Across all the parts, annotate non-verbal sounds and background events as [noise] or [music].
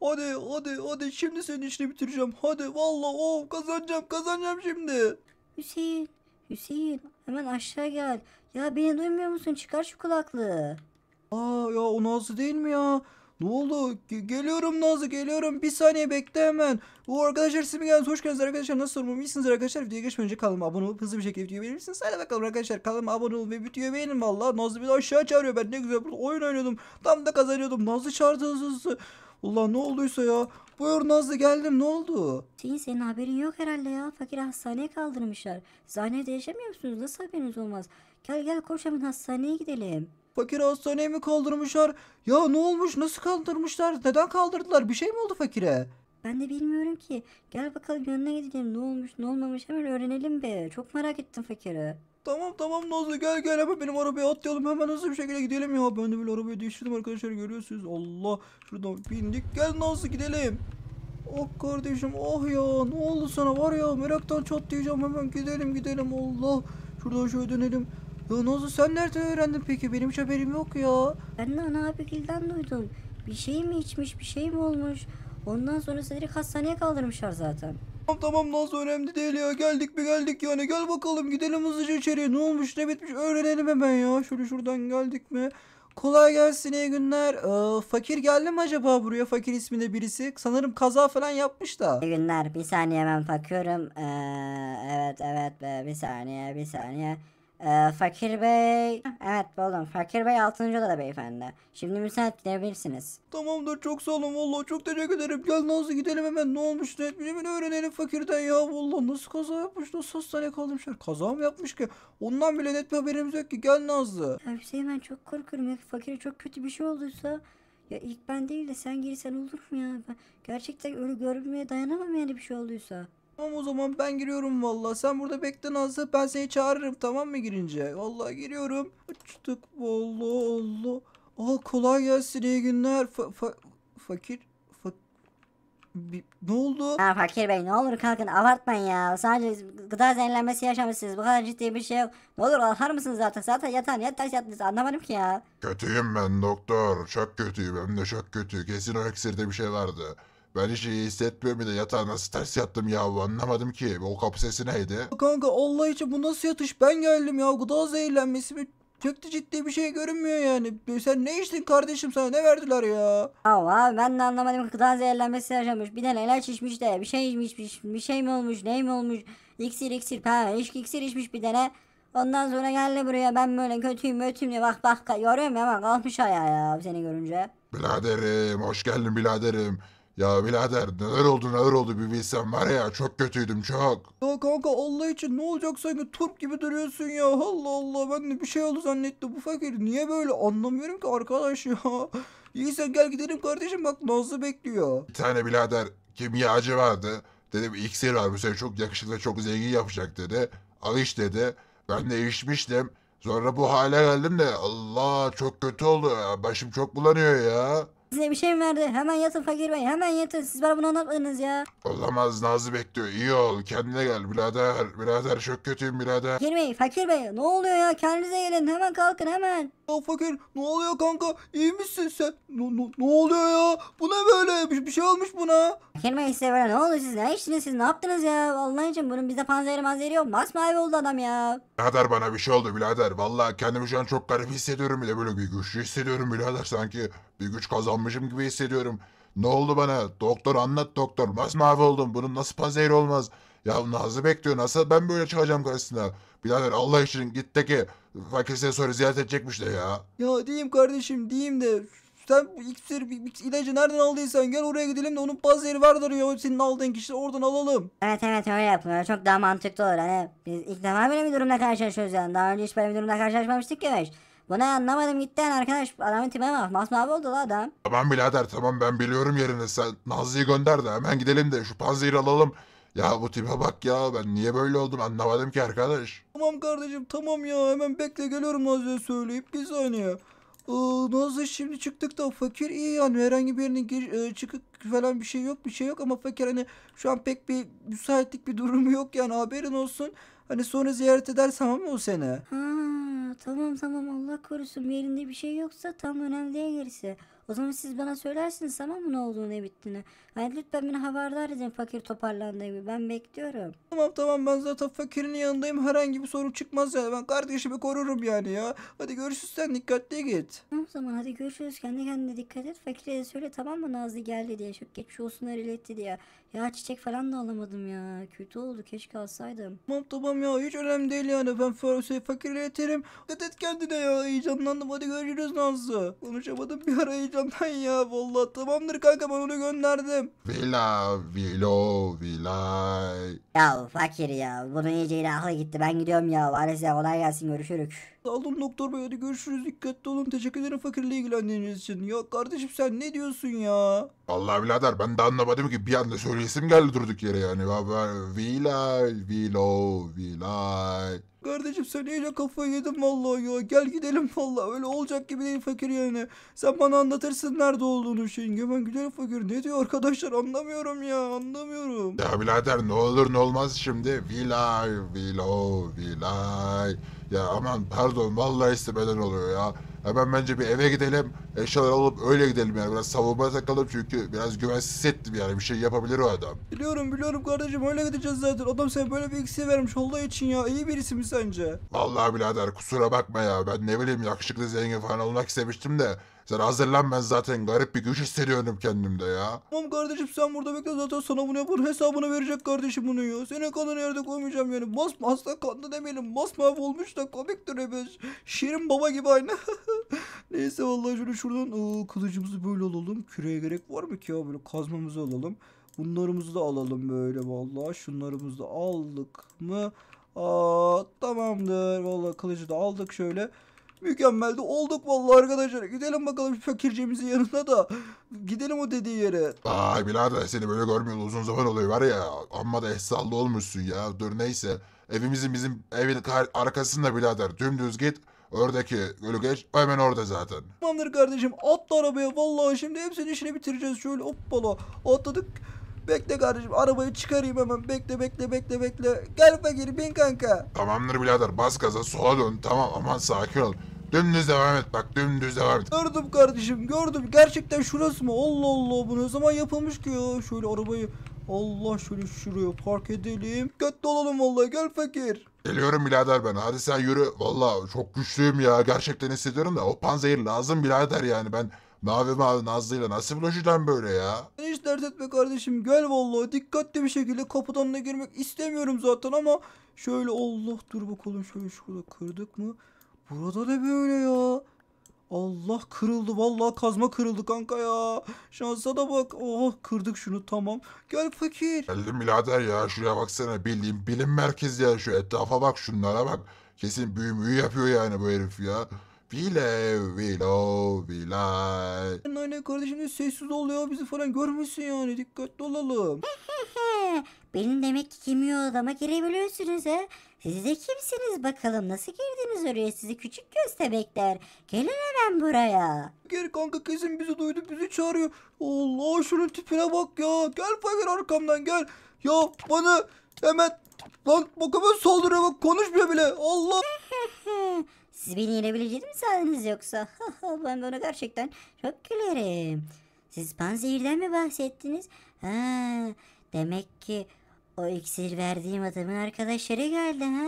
Hadi hadi hadi şimdi senin işini bitireceğim. Hadi vallahi o kazanacağım kazanacağım şimdi. Hüseyin Hüseyin hemen aşağı gel. Ya beni duymuyor musun? Çıkar şu kulaklığı. Aa ya o Nazlı değil mi ya? Ne oldu? Ge- geliyorum Nazlı geliyorum. Bir saniye bekle hemen. O arkadaşlar siz mi geldiniz? Hoş geldiniz arkadaşlar. Nasıl umarım iyisiniz arkadaşlar. Videoya geçmeden önce kanalıma abone olup hızlı bir şekilde videoyu beğenirsiniz. Hadi bakalım arkadaşlar kanalıma abone olun ve videoyu beğenin valla. Nazlı beni aşağı çağırıyor ben. Ne güzel burada oyun oynuyordum. Tam da kazanıyordum. Nazlı çağırdı hızlı hızlı. Allah ne olduysa ya. Buyur Nazlı geldim ne oldu? Şeyin senin haberin yok herhalde ya. Fakir hastaneye kaldırmışlar. Siz hastanede yaşamıyor musunuz? Nasıl haberiniz olmaz? Gel gel koş hemen hastaneye gidelim. Fakir hastaneye mi kaldırmışlar? Ya ne olmuş? Nasıl kaldırmışlar? Neden kaldırdılar? Bir şey mi oldu fakire? Ben de bilmiyorum ki. Gel bakalım yanına gidelim. Ne olmuş ne olmamış hemen öğrenelim be. Çok merak ettim fakiri. Tamam tamam Nazlı gel gel hemen benim arabaya atlayalım hemen hızlı bir şekilde gidelim ya. Ben de böyle arabayı değiştirdim arkadaşlar görüyorsunuz. Allah şuradan bindik gel Nazlı gidelim. Oh kardeşim oh ya ne oldu sana var ya meraktan çatlayacağım hemen gidelim gidelim Allah. Şuradan şöyle dönelim. Ya Nazlı sen nereden öğrendin peki benim hiç haberim yok ya. Ben de ana abigilden duydum. Bir şey mi içmiş bir şey mi olmuş. Ondan sonra seni hastaneye kaldırmışlar zaten. Tamam tamam Naz önemli değil ya. Geldik mi geldik yani. Gel bakalım gidelim hızlıca içeriye. Ne olmuş ne bitmiş öğrenelim hemen ya. Şöyle şuradan geldik mi? Kolay gelsin iyi günler. Ee, fakir geldi mi acaba buraya? Fakir isminde birisi. Sanırım kaza falan yapmış da. İyi günler. Bir saniye ben bakıyorum. Ee, evet evet bir saniye bir saniye. Ee, Fakir Bey... Evet oğlum. Fakir Bey 6. odada beyefendi. Şimdi müsaade gidebilirsiniz. Tamamdır çok sağ olun valla çok teşekkür ederim. Gel Nazlı gidelim hemen ne olmuş ne etmiş hemen öğrenelim fakirden ya valla nasıl kaza yapmış nasıl hastaneye kalmışlar. Kaza mı yapmış ki? Ondan bile net bir haberimiz yok ki gel Nazlı. Ya Hüseyin ben çok korkuyorum ya fakire çok kötü bir şey olduysa. Ya ilk ben değil de sen girsen olur mu ya? Ben gerçekten öyle görmeye dayanamam yani bir şey olduysa. Tamam o zaman ben giriyorum valla. Sen burada bekle Nazlı. Ben seni çağırırım tamam mı girince? Valla giriyorum. Açtık valla Allah. al kolay gelsin iyi günler. Fa fa fakir. Fa Bir, ne oldu? Ya Fakir Bey ne olur kalkın abartmayın ya. Sadece gıda zehirlenmesi yaşamışsınız. Bu kadar ciddi bir şey yok. Ne olur alhar mısınız zaten? Zaten yatan yat taş yatınız. Anlamadım ki ya. Kötüyüm ben doktor. Çok kötüyüm. Hem de çok kötü. Kesin o iksirde bir şey vardı. Ben hiç iyi hissetmiyorum bir de nasıl ters yattım ya anlamadım ki. O kapı sesi neydi? Kanka Allah için bu nasıl yatış? Ben geldim ya gıda zehirlenmesi mi? Çok da ciddi bir şey görünmüyor yani. E, sen ne içtin kardeşim sana ne verdiler ya? Ama abi ben de anlamadım gıda zehirlenmesi yaşamış. Bir de ilaç içmiş de bir şey içmiş bir şey mi olmuş ne mi olmuş? İksir iksir ha iş, iksir içmiş bir tane. Ondan sonra geldi buraya ben böyle kötüyüm ötüyüm diye bak bak yoruyorum ya bak kalkmış ayağa ya seni görünce. Biladerim hoş geldin biladerim. Ya birader neler oldu neler oldu bir bilsem var ya çok kötüydüm çok. Ya kanka Allah için ne olacak sanki turp gibi duruyorsun ya. Allah Allah ben de bir şey oldu zannettim bu fakir. Niye böyle anlamıyorum ki arkadaş ya. [laughs] İyiysen gel gidelim kardeşim bak Nazlı bekliyor. Bir tane birader kimyacı vardı. Dedim iksir var bu sefer çok yakışıklı çok zengin yapacak dedi. Al iş dedi. Ben de içmiştim. Sonra bu hale geldim de Allah çok kötü oldu. Ya. Başım çok bulanıyor ya. Size bir şey mi verdi? Hemen yatın fakir bey. Hemen yatın. Siz bana bunu anlatmadınız ya. Olamaz Nazlı bekliyor. İyi ol. Kendine gel birader. Birader çok kötüyüm birader. Fakir bey. Fakir bey. Ne oluyor ya? Kendinize gelin. Hemen kalkın hemen. Ya fakir ne oluyor kanka? İyi misin sen? Ne, ne, ne oluyor ya? Bu ne böyle? Bir, bir şey olmuş buna. Fakir bey size böyle ne oldu siz? Ne içtiniz siz? Ne yaptınız ya? Vallahi için bunun bize panzehri manzehri yok. Masmavi oldu adam ya. Birader bana bir şey oldu birader. Vallahi kendimi şu an çok garip hissediyorum bile böyle bir güçlü hissediyorum birader sanki. Bir güç kazanmışım gibi hissediyorum. Ne oldu bana? Doktor anlat doktor. Masmavi oldum. Bunun nasıl panzehri olmaz? Ya Nazlı bekliyor. Nasıl ben böyle çıkacağım karşısına? Birader Allah için git de ki fakirse sonra ziyaret edecekmiş de ya. Ya diyeyim kardeşim diyeyim de sen iksir ilacı nereden aldıysan gel oraya gidelim de onun panzehri vardır ya senin aldığın kişi oradan alalım. Evet evet öyle yapılıyor çok daha mantıklı olur. Hani biz ilk defa böyle bir durumla karşılaşıyoruz yani daha önce hiç böyle bir durumla karşılaşmamıştık ki hiç. Bunu anlamadım gitten arkadaş. Adamın tipe bak. Masmavi oldu la adam. Tamam birader tamam ben biliyorum yerini. Sen Nazlı'yı gönder de hemen gidelim de şu panzehiri alalım. Ya bu tipe bak ya ben niye böyle oldum anlamadım ki arkadaş. Tamam kardeşim tamam ya hemen bekle geliyorum Nazlı'ya söyleyip bir saniye. Ee, Nazlı şimdi çıktık da fakir iyi yani herhangi birinin gir, e, çıkık falan bir şey yok bir şey yok ama fakir hani şu an pek bir müsaitlik bir durumu yok yani haberin olsun. Hani sonra ziyaret edersem ama o sene. Hmm tamam tamam Allah korusun bir yerinde bir şey yoksa tam önemli değil gerisi. O zaman siz bana söylersiniz tamam mı ne olduğunu ne bittiğini. Yani lütfen beni haberdar edin fakir toparlandığı gibi. Ben bekliyorum. Tamam tamam ben zaten fakirin yanındayım. Herhangi bir sorun çıkmaz yani. Ben kardeşimi korurum yani ya. Hadi görüşürüz sen dikkatli git. Tamam o zaman hadi görüşürüz. Kendi kendine dikkat et. Fakire de söyle tamam mı Nazlı geldi diye. Çok geç olsun etti diye. Ya çiçek falan da alamadım ya. Kötü oldu keşke alsaydım. Tamam tamam ya hiç önemli değil yani. Ben şey, fakirle yeterim. Dikkat et kendine ya. Heyecanlandım. Hadi görüşürüz Nazlı. Konuşamadım bir ara heyecan ekrandan ya valla. Tamamdır kanka ben onu gönderdim. Vila, vilo, vilay. Ya fakir ya. Bunun iyice ilahı gitti. Ben gidiyorum ya. Ares kolay gelsin görüşürük. Aldım doktor bey hadi görüşürüz dikkatli olun teşekkür ederim fakirle ilgilendiğiniz için. Ya kardeşim sen ne diyorsun ya? Vallahi birader ben de anlamadım ki bir anda söyleyesim geldi durduk yere yani. Vilay, vilo, vilay. Kardeşim sen iyice kafayı yedin vallahi ya. Gel gidelim vallahi. Öyle olacak gibi değil fakir yani. Sen bana anlatırsın nerede olduğunu şeyin. Hemen güzel fakir. Ne diyor arkadaşlar anlamıyorum ya. Anlamıyorum. Ya birader ne olur ne olmaz şimdi. Vilay, vilo, vilay. Ya aman pardon vallahi istemeden oluyor ya. Hemen bence bir eve gidelim eşyalar alıp öyle gidelim yani. Biraz savunmaya takalım çünkü biraz güvensiz hissettim yani. Bir şey yapabilir o adam. Biliyorum biliyorum kardeşim öyle gideceğiz zaten. Adam sana böyle bir eksiği vermiş olduğu için ya. iyi birisi mi sence? Vallahi birader kusura bakma ya. Ben ne bileyim yakışıklı zengin falan olmak istemiştim de. Sen hazırlan ben zaten garip bir güç hissediyorum kendimde ya. Tamam kardeşim sen burada bekle zaten sana bunu yapar hesabını verecek kardeşim bunu ya. Senin kanını yerde koymayacağım yani. Basma hasta kanlı demeyelim. Masmavi olmuş da komik duruyor. Şirin baba gibi aynı. [laughs] Neyse vallahi şunu şuradan ıı, kılıcımızı böyle alalım. Küreye gerek var mı ki ya böyle kazmamızı alalım. Bunlarımızı da alalım böyle vallahi. Şunlarımızı da aldık mı? Aa, tamamdır. Vallahi kılıcı da aldık şöyle. Mükemmel de olduk vallahi arkadaşlar. Gidelim bakalım fakircemizin yanına da. Gidelim o dediği yere. Ay birader seni böyle görmüyoruz uzun zaman oluyor var ya. Amma da ehsallı olmuşsun ya. Dur neyse. Evimizin bizim evin arkasında birader. Dümdüz git. Oradaki gölü geç hemen orada zaten. Tamamdır kardeşim atla arabaya vallahi şimdi hepsini işini bitireceğiz şöyle hoppala atladık. Bekle kardeşim arabayı çıkarayım hemen bekle bekle bekle bekle. Gel fakir bin kanka. Tamamdır birader bas gaza sola dön tamam aman sakin ol. Dümdüz devam et bak dümdüz devam et. Gördüm kardeşim gördüm gerçekten şurası mı? Allah Allah bu ne zaman yapılmış ki ya şöyle arabayı. Allah şöyle şuraya park edelim. Kötü olalım vallahi gel fakir. Geliyorum birader ben. Hadi sen yürü. Valla çok güçlüyüm ya. Gerçekten hissediyorum da o panzehir lazım birader yani. Ben mavi mavi Nazlı'yla nasıl bulaşacağım böyle ya? hiç dert etme kardeşim. Gel vallahi dikkatli bir şekilde kapıdan da girmek istemiyorum zaten ama şöyle Allah dur bakalım şöyle şurada kırdık mı? Burada da böyle ya. Allah kırıldı vallahi kazma kırıldı kanka ya. Şansa da bak. Oh kırdık şunu tamam. Gel fakir. Geldim birader ya şuraya baksana bildiğin bilim merkezi ya şu etrafa bak şunlara bak. Kesin büyü müyü yapıyor yani bu herif ya. Vile, vilo, vilay. Anne kardeşim de sessiz oluyor bizi falan görmesin yani dikkatli olalım. [laughs] Benim demek ki kimyo odama girebiliyorsunuz ha. Siz de kimsiniz bakalım nasıl girdiniz oraya sizi küçük köstebekler. Gelin hemen buraya. Gel, kanka kesin bizi duydu bizi çağırıyor. Allah şunun tipine bak ya. Gel Fakir arkamdan gel. Ya bana hemen lan bak hemen saldırıyor bak konuşmuyor bile. Allah. [laughs] Siz beni yenebilecek mi sandınız yoksa? [laughs] ben bunu gerçekten çok gülerim. Siz panzehirden mi bahsettiniz? Ha, demek ki o iksir verdiğim adamın arkadaşları geldi ha.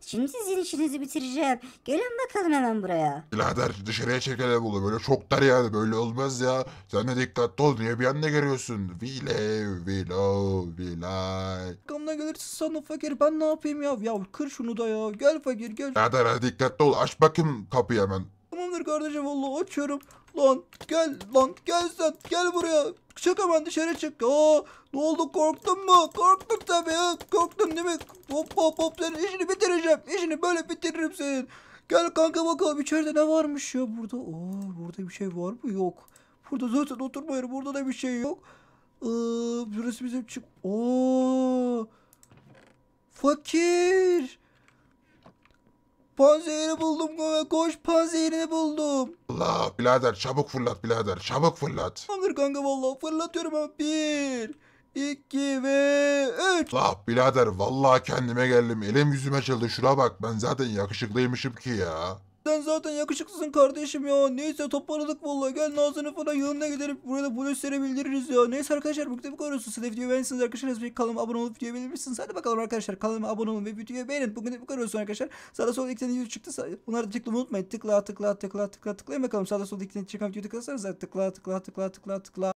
Şimdi sizin işinizi bitireceğim. Gelin bakalım hemen buraya. Birader dışarıya çekelim bunu. Böyle çok dar yani. Böyle olmaz ya. Sen de dikkatli ol. Niye bir anda geliyorsun? Vile, vilo, vilay. Arkamdan gelirsin sana fakir. Ben ne yapayım ya? Ya kır şunu da ya. Gel fakir gel. Birader hadi dikkatli ol. Aç bakayım kapıyı hemen. Tamamdır kardeşim vallahi açıyorum. Lan gel lan gel sen gel buraya. Çık hemen dışarı çık. Aa, ne oldu korktun mu? korktun tabii ya. Korktun değil mi? Hop hop hop senin işini bitireceğim. İşini böyle bitiririm senin. Gel kanka bakalım içeride ne varmış ya burada. Aa, burada bir şey var mı? Yok. Burada zaten oturmuyorum. Burada da bir şey yok. Ee, burası bizim çık. Oo. Fakir. Panzehiri buldum kanka. Koş panzehirini buldum. Allah birader çabuk fırlat birader çabuk fırlat. Tamamdır kanka vallahi fırlatıyorum ama bir, iki ve üç. Allah birader vallahi kendime geldim elim yüzüme açıldı şura bak ben zaten yakışıklıymışım ki ya. Sen zaten yakışıklısın kardeşim ya. Neyse toparladık vallahi. Gel Nazan'ın falan yanına gidelim. Burada polislere bildiririz ya. Neyse arkadaşlar bu kitabı korusun. Siz de videoyu beğenirsiniz arkadaşlar. Bir kanalıma abone olup videoyu beğenirsiniz. Hadi bakalım arkadaşlar. Kanalıma abone olun ve videoyu beğenin. Bugün de bu korusun arkadaşlar. Sağda sol iki tane video çıktı. Bunları tıklamayı unutmayın. Tıkla tıkla tıkla tıkla tıkla. bakalım. Sağda solda iki tane çıkan videoyu tıklarsanız tıkla tıkla tıkla tıkla tıkla.